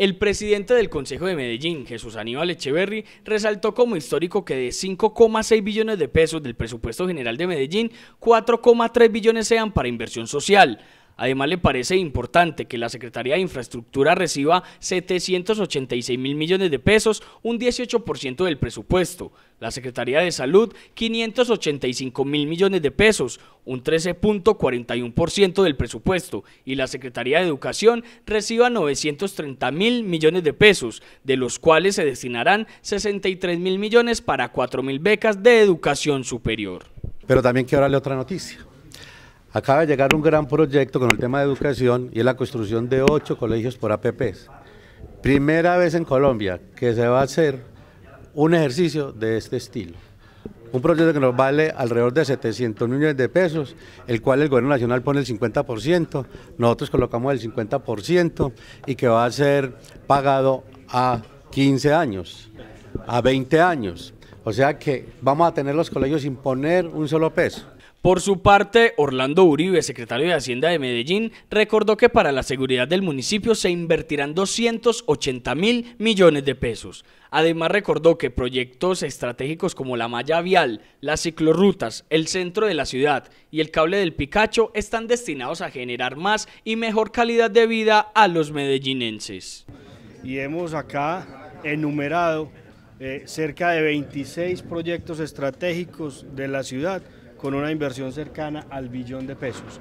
El presidente del Consejo de Medellín, Jesús Aníbal Echeverry, resaltó como histórico que de 5,6 billones de pesos del presupuesto general de Medellín, 4,3 billones sean para inversión social, Además, le parece importante que la Secretaría de Infraestructura reciba 786 mil millones de pesos, un 18% del presupuesto. La Secretaría de Salud, 585 mil millones de pesos, un 13.41% del presupuesto. Y la Secretaría de Educación reciba 930 mil millones de pesos, de los cuales se destinarán 63 mil millones para 4 mil becas de educación superior. Pero también quiero darle otra noticia. Acaba de llegar un gran proyecto con el tema de educación y es la construcción de ocho colegios por APPs. Primera vez en Colombia que se va a hacer un ejercicio de este estilo. Un proyecto que nos vale alrededor de 700 millones de pesos, el cual el gobierno nacional pone el 50%, nosotros colocamos el 50% y que va a ser pagado a 15 años, a 20 años. O sea que vamos a tener los colegios sin poner un solo peso. Por su parte, Orlando Uribe, secretario de Hacienda de Medellín, recordó que para la seguridad del municipio se invertirán 280 mil millones de pesos. Además, recordó que proyectos estratégicos como la malla vial, las ciclorrutas, el centro de la ciudad y el cable del Picacho están destinados a generar más y mejor calidad de vida a los medellinenses. Y hemos acá enumerado eh, cerca de 26 proyectos estratégicos de la ciudad con una inversión cercana al billón de pesos.